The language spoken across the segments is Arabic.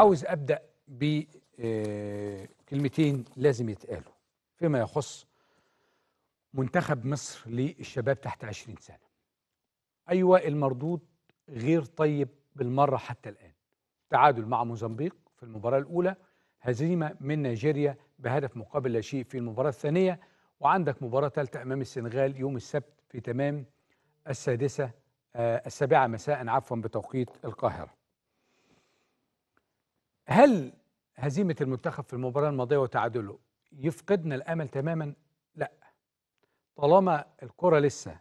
عاوز ابدا بكلمتين آه، لازم يتقالوا فيما يخص منتخب مصر للشباب تحت 20 سنه ايوه المردود غير طيب بالمره حتى الان تعادل مع موزمبيق في المباراه الاولى هزيمه من نيجيريا بهدف مقابل لا شيء في المباراه الثانيه وعندك مباراه ثالثه امام السنغال يوم السبت في تمام السادسه آه، السابعه مساء عفوا بتوقيت القاهره هل هزيمة المنتخب في المباراة الماضية وتعادله يفقدنا الأمل تماما؟ لا طالما الكرة لسه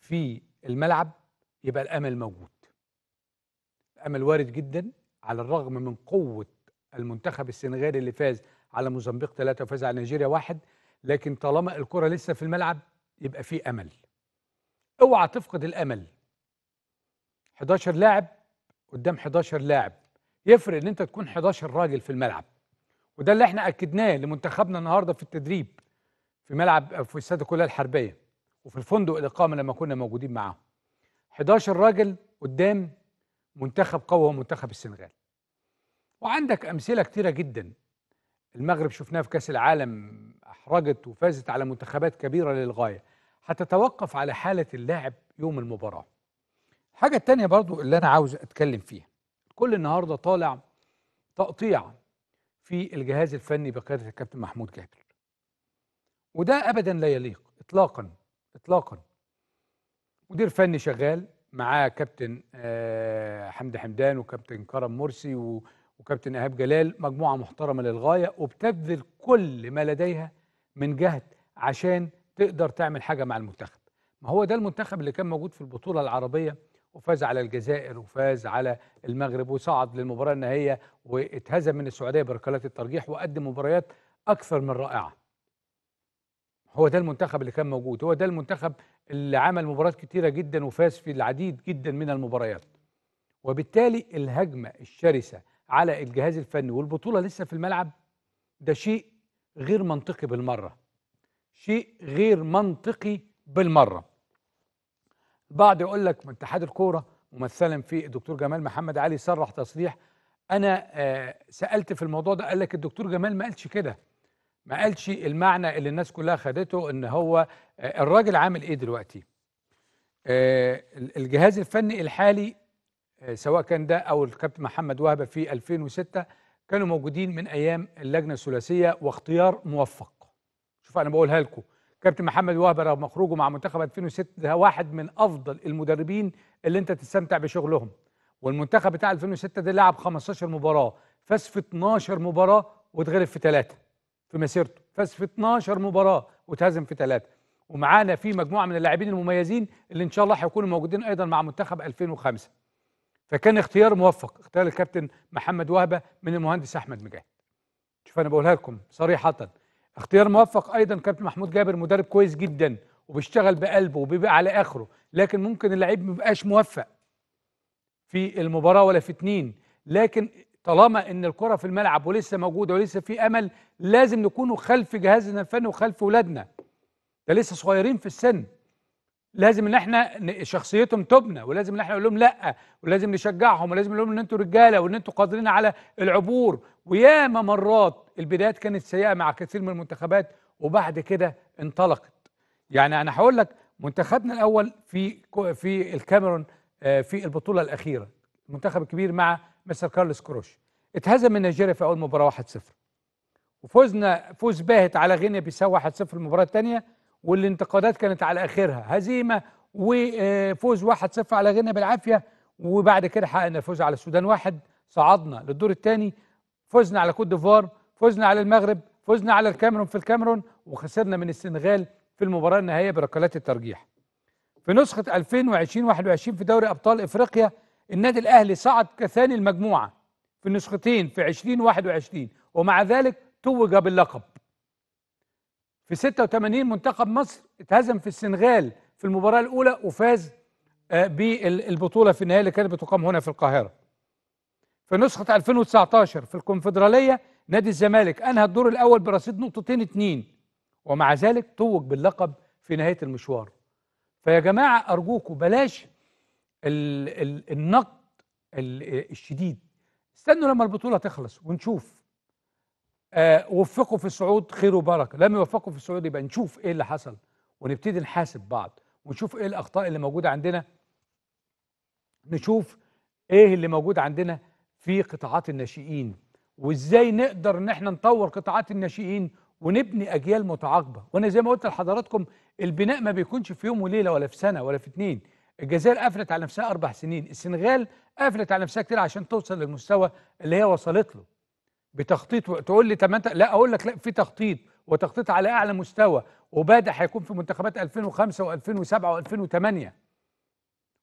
في الملعب يبقى الأمل موجود الأمل وارد جدا على الرغم من قوة المنتخب السنغالي اللي فاز على موزمبيق ثلاثة وفاز على نيجيريا واحد لكن طالما الكرة لسه في الملعب يبقى في أمل اوعى تفقد الأمل 11 لاعب قدام 11 لاعب يفرق ان انت تكون 11 راجل في الملعب وده اللي احنا اكدناه لمنتخبنا النهارده في التدريب في ملعب في استاد الكليه الحربيه وفي الفندق الاقامه لما كنا موجودين معاهم 11 راجل قدام منتخب قوي هو منتخب السنغال وعندك امثله كتيره جدا المغرب شفناها في كاس العالم احرجت وفازت على منتخبات كبيره للغايه هتتوقف على حاله اللاعب يوم المباراه الحاجه الثانيه برضو اللي انا عاوز اتكلم فيها كل النهارده طالع تقطيع في الجهاز الفني بقياده الكابتن محمود جابر وده ابدا لا يليق اطلاقا اطلاقا مدير فني شغال معاه كابتن آه، حمدي حمدان وكابتن كرم مرسي وكابتن ايهاب جلال مجموعه محترمه للغايه وبتبذل كل ما لديها من جهد عشان تقدر تعمل حاجه مع المنتخب ما هو ده المنتخب اللي كان موجود في البطوله العربيه وفاز على الجزائر وفاز على المغرب وصعد للمباراه النهائيه واتهزم من السعوديه بركلات الترجيح وقدم مباريات اكثر من رائعه. هو ده المنتخب اللي كان موجود، هو ده المنتخب اللي عمل مباريات كتيره جدا وفاز في العديد جدا من المباريات. وبالتالي الهجمه الشرسه على الجهاز الفني والبطوله لسه في الملعب ده شيء غير منطقي بالمره. شيء غير منطقي بالمره. البعض يقول لك اتحاد الكوره ممثلا في الدكتور جمال محمد علي صرح تصريح انا آه، سالت في الموضوع ده قال لك الدكتور جمال ما قالش كده ما قالش المعنى اللي الناس كلها خدته ان هو آه، الراجل عامل ايه دلوقتي آه، الجهاز الفني الحالي سواء كان ده او الكابتن محمد وهبه في 2006 كانوا موجودين من ايام اللجنه الثلاثيه واختيار موفق شوف انا بقولها لكم كابتن محمد وهبه رغم خروجه مع منتخب 2006 ده واحد من افضل المدربين اللي انت تستمتع بشغلهم والمنتخب بتاع 2006 ده لعب 15 مباراه فاز في 12 مباراه واتغلب في ثلاثه في مسيرته فاز في 12 مباراه وتهزم في ثلاثه ومعانا في مجموعه من اللاعبين المميزين اللي ان شاء الله هيكونوا موجودين ايضا مع منتخب 2005 فكان اختيار موفق اختيار الكابتن محمد وهبه من المهندس احمد مجاهد شوف انا بقولها لكم صريحه اختيار موفق ايضا كابتن محمود جابر مدرب كويس جدا وبيشتغل بقلبه وبيبقى على اخره لكن ممكن اللعيب ما يبقاش موفق في المباراه ولا في اتنين لكن طالما ان الكره في الملعب ولسه موجوده ولسه في امل لازم نكونوا خلف جهازنا الفني وخلف ولادنا ده لسه صغيرين في السن لازم ان احنا شخصيتهم تبنى ولازم ان احنا نقول لهم لا ولازم نشجعهم ولازم نقول لهم ان انتوا رجاله وان انتوا قادرين على العبور وياما مرات البدايات كانت سيئه مع كثير من المنتخبات وبعد كده انطلقت يعني انا هقول لك منتخبنا الاول في في الكاميرون آه، في البطوله الاخيره المنتخب الكبير مع مستر كارلس كروش اتهزم من نيجيريا في اول مباراه 1-0 وفوزنا فوز باهت على غينيا بيساو 1-0 المباراه الثانيه والانتقادات كانت على اخرها هزيمه وفوز آه، 1-0 على غينيا بالعافيه وبعد كده حققنا الفوز على السودان واحد صعدنا للدور الثاني فزنا على كوت ديفوار فزنا على المغرب فزنا على الكاميرون في الكاميرون وخسرنا من السنغال في المباراه النهائيه بركلات الترجيح في نسخه 2020 21 في دوري ابطال افريقيا النادي الاهلي صعد كثاني المجموعه في النسختين في 2021 ومع ذلك توج باللقب في 86 منتخب مصر اتهزم في السنغال في المباراه الاولى وفاز آه، بالبطوله في النهائي اللي كانت بتقام هنا في القاهره في نسخة 2019 في الكونفدرالية نادي الزمالك أنهى الدور الأول برصيد نقطتين اتنين ومع ذلك توج باللقب في نهاية المشوار فيا جماعة أرجوكم بلاش الـ الـ النقد الـ الشديد استنوا لما البطولة تخلص ونشوف آه وفقوا في الصعود خير وبركة لم يوفقوا في الصعود يبقى نشوف إيه اللي حصل ونبتدي نحاسب بعض ونشوف إيه الأخطاء اللي موجودة عندنا نشوف إيه اللي موجود عندنا في قطاعات الناشئين وازاي نقدر ان احنا نطور قطاعات الناشئين ونبني اجيال متعاقبه وانا زي ما قلت لحضراتكم البناء ما بيكونش في يوم وليله ولا في سنه ولا في اتنين الجزائر قفلت على نفسها اربع سنين السنغال قفلت على نفسها كتير عشان توصل للمستوى اللي هي وصلت له بتخطيط وتقول تقول لي طب انت لا اقول لك لا في تخطيط وتخطيط على اعلى مستوى وبادئ هيكون في منتخبات 2005 و2007 و2008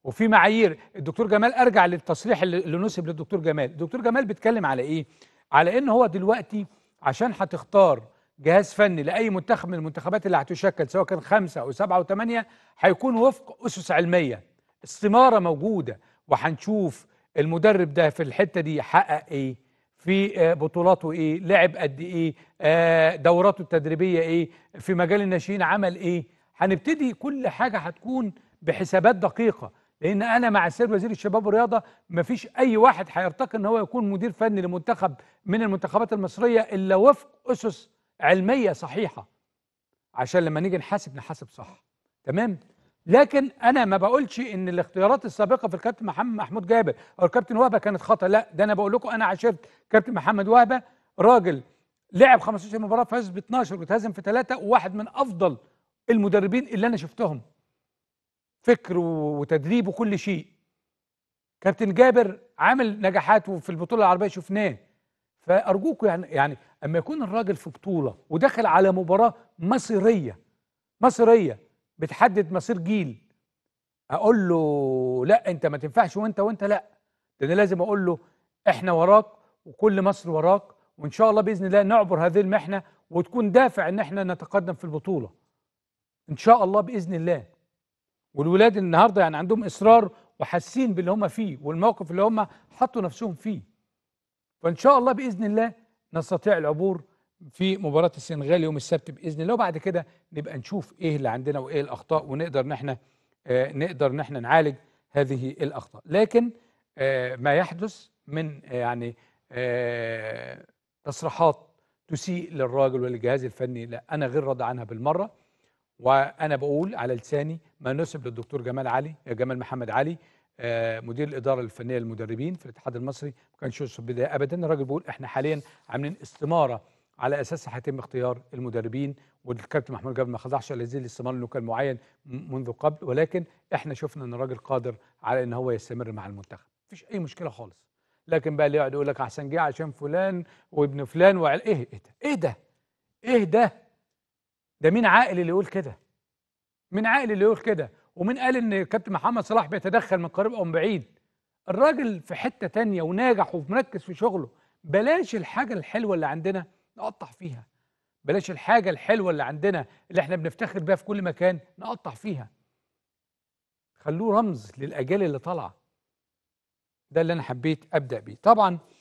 وفي معايير الدكتور جمال ارجع للتصريح اللي نسب للدكتور جمال الدكتور جمال بيتكلم على ايه على ان هو دلوقتي عشان هتختار جهاز فني لاي منتخب من المنتخبات اللي هتشكل سواء كان خمسة او سبعة او ثمانية هيكون وفق اسس علميه استماره موجوده وهنشوف المدرب ده في الحته دي حقق ايه في آه، بطولاته ايه لعب قد ايه آه، دوراته التدريبيه ايه في مجال الناشئين عمل ايه هنبتدي كل حاجه هتكون بحسابات دقيقه لان انا مع السيد وزير الشباب والرياضه مفيش اي واحد هيرتقي ان هو يكون مدير فني لمنتخب من المنتخبات المصريه الا وفق اسس علميه صحيحه عشان لما نيجي نحاسب نحاسب صح تمام لكن انا ما بقولش ان الاختيارات السابقه في الكابتن محمد محمود جابر او الكابتن وهبه كانت خطا لا ده انا بقول لكم انا عاشرت كابتن محمد وهبه راجل لعب 15 مباراه فاز ب 12 واتهزم في ثلاثه وواحد من افضل المدربين اللي انا شفتهم فكر وتدريب وكل شيء كابتن جابر عامل نجاحات وفي البطوله العربيه شفناه فارجوكم يعني يعني اما يكون الراجل في بطوله ودخل على مباراه مصيريه مصيريه بتحدد مصير جيل اقول له لا انت ما تنفعش وانت وانت لا ده انا لازم اقول له احنا وراك وكل مصر وراك وان شاء الله باذن الله نعبر هذه المحنه وتكون دافع ان احنا نتقدم في البطوله ان شاء الله باذن الله والولاد النهارده يعني عندهم اصرار وحاسين باللي هم فيه والموقف اللي هم حطوا نفسهم فيه فان شاء الله باذن الله نستطيع العبور في مباراه السنغال يوم السبت باذن الله وبعد كده نبقى نشوف ايه اللي عندنا وايه الاخطاء ونقدر ان احنا آه نقدر ان احنا نعالج هذه الاخطاء لكن آه ما يحدث من آه يعني آه، تصريحات تسيء للراجل وللجهاز الفني لا انا غير راضي عنها بالمره وانا بقول على لساني ما نسب للدكتور جمال علي جمال محمد علي آه، مدير الاداره الفنيه للمدربين في الاتحاد المصري ما كانش يوصف بدايه ابدا الراجل بيقول احنا حاليا عاملين استماره على اساس هيتم اختيار المدربين والكابتن محمود جابر ما خضعش لهذه الاستماره لانه كان معين منذ قبل ولكن احنا شفنا ان الراجل قادر على ان هو يستمر مع المنتخب مفيش اي مشكله خالص لكن بقى اللي يقعد يقول لك احسن جه عشان فلان وابن فلان وعلى ايه ايه ده ايه ده ايه ده ده مين عاقل اللي يقول كده مين عاقل اللي يقول كده ومين قال ان كابتن محمد صلاح بيتدخل من قريب او من بعيد الراجل في حته تانية وناجح ومركز في شغله بلاش الحاجه الحلوه اللي عندنا نقطع فيها بلاش الحاجه الحلوه اللي عندنا اللي احنا بنفتخر بيها في كل مكان نقطع فيها خلوه رمز للاجيال اللي طالعه ده اللي انا حبيت ابدا بيه طبعا